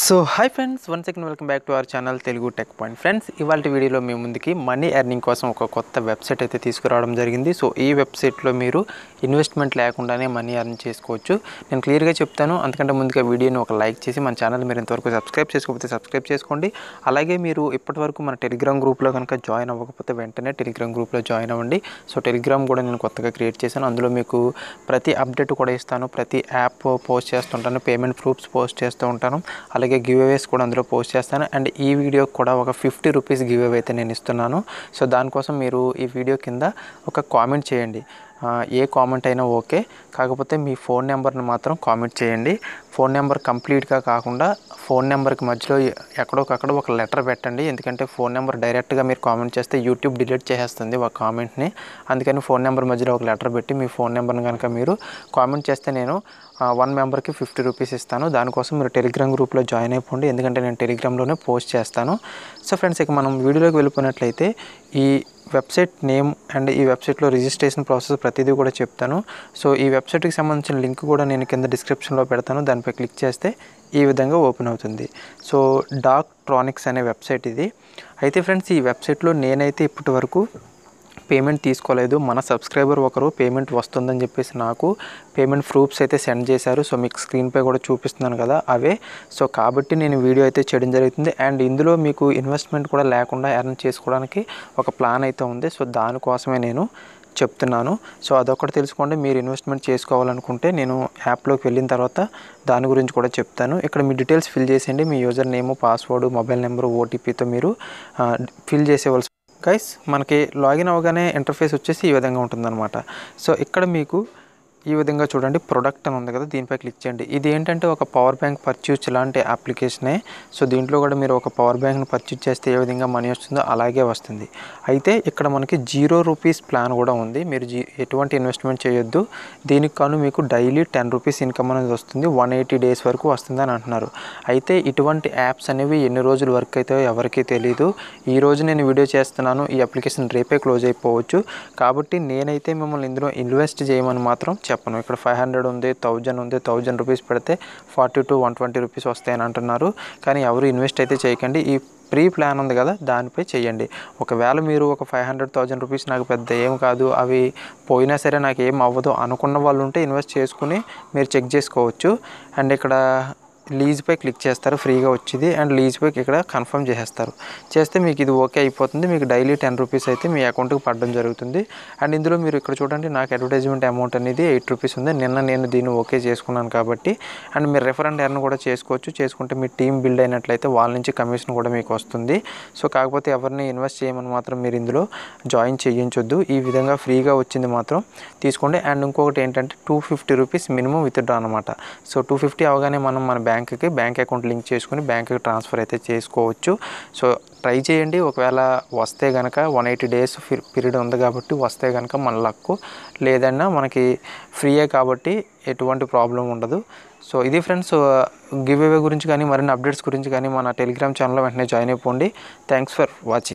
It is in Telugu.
so hi friends one second welcome back to our channel Telugu tech point friends ఇవాళ వీడియోలో మీ ముందుకి మనీ ఎర్నింగ్ కోసం ఒక కొత్త వెబ్సైట్ అయితే తీసుకురావడం జరిగింది సో ఈ వెబ్సైట్లో మీరు ఇన్వెస్ట్మెంట్ లేకుండానే మనీ ఎర్న్ చేసుకోవచ్చు నేను క్లియర్గా చెప్తాను అందుకంటే ముందుగా వీడియోని ఒక లైక్ చేసి మన ఛానల్ మీరు ఇంతవరకు సబ్స్క్రైబ్ చేసుకోకపోతే సబ్స్క్రైబ్ చేసుకోండి అలాగే మీరు ఇప్పటివరకు మన టెలిగ్రామ్ గ్రూప్లో కనుక జాయిన్ అవ్వకపోతే వెంటనే టెలిగ్రామ్ గ్రూప్లో జాయిన్ అవ్వండి సో టెలిగ్రామ్ కూడా నేను కొత్తగా క్రియేట్ చేశాను అందులో మీకు ప్రతి అప్డేట్ కూడా ఇస్తాను ప్రతి యాప్ పోస్ట్ చేస్తుంటాను పేమెంట్ ప్రూఫ్స్ పోస్ట్ చేస్తూ ఉంటాను అలాగే గివ్ కూడా అందులో పోస్ట్ చేస్తాను అండ్ ఈ వీడియో కూడా ఒక ఫిఫ్టీ రూపీస్ గివ్ అవే అయితే నేను ఇస్తున్నాను సో దానికోసం మీరు ఈ వీడియో కింద ఒక కామెంట్ చేయండి ఏ కామెంట్ అయినా ఓకే కాకపోతే మీ ఫోన్ నెంబర్ని మాత్రం కామెంట్ చేయండి ఫోన్ నెంబర్ కంప్లీట్గా కాకుండా ఫోన్ నెంబర్కి మధ్యలో ఎక్కడొకక్కడ ఒక లెటర్ పెట్టండి ఎందుకంటే ఫోన్ నెంబర్ డైరెక్ట్గా మీరు కామెంట్ చేస్తే యూట్యూబ్ డిలీట్ చేసేస్తుంది ఒక కామెంట్ని అందుకని ఫోన్ నెంబర్ మధ్యలో ఒక లెటర్ పెట్టి మీ ఫోన్ నెంబర్ని కనుక మీరు కామెంట్ చేస్తే నేను వన్ మెంబర్కి ఫిఫ్టీ రూపీస్ ఇస్తాను దానికోసం మీరు టెలిగ్రామ్ గ్రూప్లో జాయిన్ అయిపోండి ఎందుకంటే నేను టెలిగ్రామ్లోనే పోస్ట్ చేస్తాను సో ఫ్రెండ్స్ ఇక మనం వీడియోలోకి వెళ్ళిపోయినట్లయితే ఈ వెబ్సైట్ నేమ్ అండ్ ఈ వెబ్సైట్లో రిజిస్ట్రేషన్ ప్రాసెస్ ప్రతిదీ కూడా చెప్తాను సో ఈ వెబ్సైట్కి సంబంధించిన లింక్ కూడా నేను కింద డిస్క్రిప్షన్లో పెడతాను దానిపై క్లిక్ చేస్తే ఈ విధంగా ఓపెన్ అవుతుంది సో డాక్ ట్రానిక్స్ అనే వెబ్సైట్ ఇది అయితే ఫ్రెండ్స్ ఈ వెబ్సైట్లో నేనైతే ఇప్పటి వరకు పేమెంట్ తీసుకోలేదు మన సబ్స్క్రైబర్ ఒకరు పేమెంట్ వస్తుందని చెప్పేసి నాకు పేమెంట్ ప్రూఫ్స్ అయితే సెండ్ చేశారు సో మీకు స్క్రీన్పై కూడా చూపిస్తున్నాను కదా అవే సో కాబట్టి నేను వీడియో అయితే చేయడం జరుగుతుంది అండ్ ఇందులో మీకు ఇన్వెస్ట్మెంట్ కూడా లేకుండా ఎర్న్ చేసుకోవడానికి ఒక ప్లాన్ అయితే ఉంది సో దానికోసమే నేను చెప్తున్నాను సో అదొకటి తెలుసుకోండి మీరు ఇన్వెస్ట్మెంట్ చేసుకోవాలనుకుంటే నేను యాప్లోకి వెళ్ళిన తర్వాత దాని గురించి కూడా చెప్తాను ఇక్కడ మీ డీటెయిల్స్ ఫిల్ చేసేయండి మీ user name password mobile number ఓటీపీతో మీరు ఫిల్ చేసేవాల్సి గైస్ మనకి లాగిన్ అవగానే ఇంటర్ఫేస్ వచ్చేసి ఈ విధంగా ఉంటుందన్నమాట సో ఇక్కడ మీకు ఈ విధంగా చూడండి ప్రొడక్ట్ అని ఉంది కదా దీనిపై క్లిక్ చేయండి ఇది ఏంటంటే ఒక పవర్ బ్యాంక్ పర్చేజ్ లాంటి అప్లికేషనే సో దీంట్లో కూడా మీరు ఒక పవర్ బ్యాంక్ని పర్చేజ్ చేస్తే ఏ విధంగా మనీ వస్తుందో అలాగే వస్తుంది అయితే ఇక్కడ మనకి జీరో రూపీస్ ప్లాన్ కూడా ఉంది మీరు ఎటువంటి ఇన్వెస్ట్మెంట్ చేయొద్దు దీనికి కాను మీకు డైలీ టెన్ రూపీస్ ఇన్కమ్ అనేది వస్తుంది వన్ ఎయిటీ డేస్ వరకు వస్తుంది అని అంటున్నారు అయితే ఇటువంటి యాప్స్ అనేవి ఎన్ని రోజులు వర్క్ అయితే ఎవరికీ తెలియదు ఈ రోజు నేను వీడియో చేస్తున్నాను ఈ అప్లికేషన్ రేపే క్లోజ్ అయిపోవచ్చు కాబట్టి నేనైతే మిమ్మల్ని ఇందులో ఇన్వెస్ట్ చేయమని మాత్రం చెప్పను ఇక్కడ ఫైవ్ హండ్రెడ్ ఉంది థౌజండ్ ఉంది థౌజండ్ రూపీస్ పెడితే forty to one twenty rupees వస్తాయని అంటున్నారు కానీ ఎవరు ఇన్వెస్ట్ అయితే చేయకండి ఈ ప్రీ ప్లాన్ ఉంది కదా దానిపై చేయండి ఒకవేళ మీరు ఒక ఫైవ్ హండ్రెడ్ థౌజండ్ రూపీస్ నాకు పెద్ద ఏం కాదు అవి పోయినా సరే నాకు ఏం అవ్వదు అనుకున్న వాళ్ళు ఉంటే ఇన్వెస్ట్ చేసుకుని మీరు చెక్ చేసుకోవచ్చు అండ్ ఇక్కడ లీజ్పై క్లిక్ చేస్తారు ఫ్రీగా వచ్చింది అండ్ లీజ్పై ఇక్కడ కన్ఫర్మ్ చేసేస్తారు చేస్తే మీకు ఇది ఓకే అయిపోతుంది మీకు డైలీ టెన్ రూపీస్ అయితే మీ అకౌంట్కి పడడం జరుగుతుంది అండ్ ఇందులో మీరు ఇక్కడ చూడండి నాకు అడ్వర్టైజ్మెంట్ అమౌంట్ అనేది ఎయిట్ రూపీస్ ఉంది నిన్న నేను దీన్ని ఓకే చేసుకున్నాను కాబట్టి అండ్ మీరు రెఫర్ అండ్ ఎర్న్ కూడా చేసుకోవచ్చు చేసుకుంటే మీ టీం బిల్డ్ అయినట్లయితే వాళ్ళ నుంచి కమిషన్ కూడా మీకు వస్తుంది సో కాకపోతే ఎవరిని ఇన్వెస్ట్ చేయమని మాత్రం మీరు ఇందులో జాయిన్ చేయించొద్దు ఈ విధంగా ఫ్రీగా వచ్చింది మాత్రం తీసుకోండి అండ్ ఇంకొకటి ఏంటంటే two fifty rupees minimum withdraw అనమాట సో టూ ఫిఫ్టీ అవగానే మనం మన బ్యాంక్ బ్యాంక్కి బ్యాంక్ అకౌంట్ లింక్ చేసుకుని బ్యాంక్కి ట్రాన్స్ఫర్ అయితే చేసుకోవచ్చు సో ట్రై చేయండి ఒకవేళ వస్తే కనుక వన్ ఎయిటీ డేస్ పీరియడ్ ఉంది కాబట్టి వస్తే కనుక మన లక్కు లేదన్నా మనకి ఫ్రీయే కాబట్టి ఎటువంటి ప్రాబ్లం ఉండదు సో ఇది ఫ్రెండ్స్ గివ్ అవే గురించి కానీ మరిన్ని అప్డేట్స్ గురించి కానీ మన టెలిగ్రామ్ ఛానల్లో వెంటనే జాయిన్ అయిపోండి థ్యాంక్స్ ఫర్ వాచింగ్